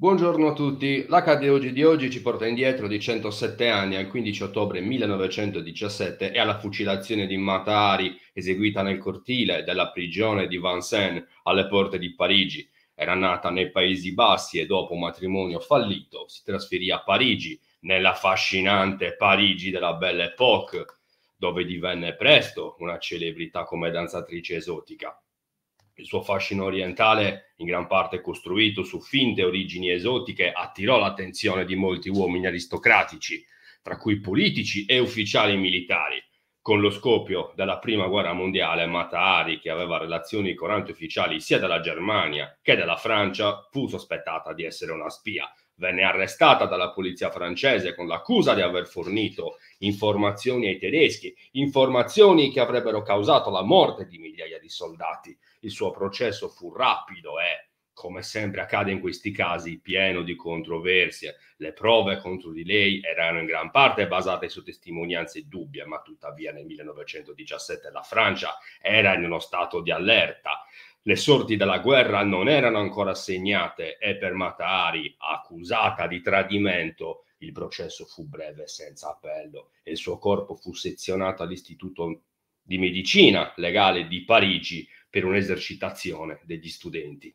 Buongiorno a tutti. La cardiologia di oggi ci porta indietro di 107 anni al 15 ottobre 1917 e alla fucilazione di Matari eseguita nel cortile della prigione di Vincennes alle porte di Parigi. Era nata nei Paesi Bassi e dopo un matrimonio fallito si trasferì a Parigi, nella affascinante Parigi della Belle Époque, dove divenne presto una celebrità come danzatrice esotica il suo fascino orientale, in gran parte costruito su finte origini esotiche, attirò l'attenzione di molti uomini aristocratici, tra cui politici e ufficiali militari. Con lo scoppio della Prima Guerra Mondiale, Matahari, che aveva relazioni con altri ufficiali sia della Germania che della Francia, fu sospettata di essere una spia, venne arrestata dalla polizia francese con l'accusa di aver fornito informazioni ai tedeschi, informazioni che avrebbero causato la morte di migliaia di soldati. Il suo processo fu rapido e, come sempre accade in questi casi, pieno di controversie. Le prove contro di lei erano in gran parte basate su testimonianze dubbie, ma tuttavia nel 1917 la Francia era in uno stato di allerta le sorti della guerra non erano ancora segnate e per Matari, accusata di tradimento, il processo fu breve senza appello e il suo corpo fu sezionato all'Istituto di Medicina Legale di Parigi per un'esercitazione degli studenti.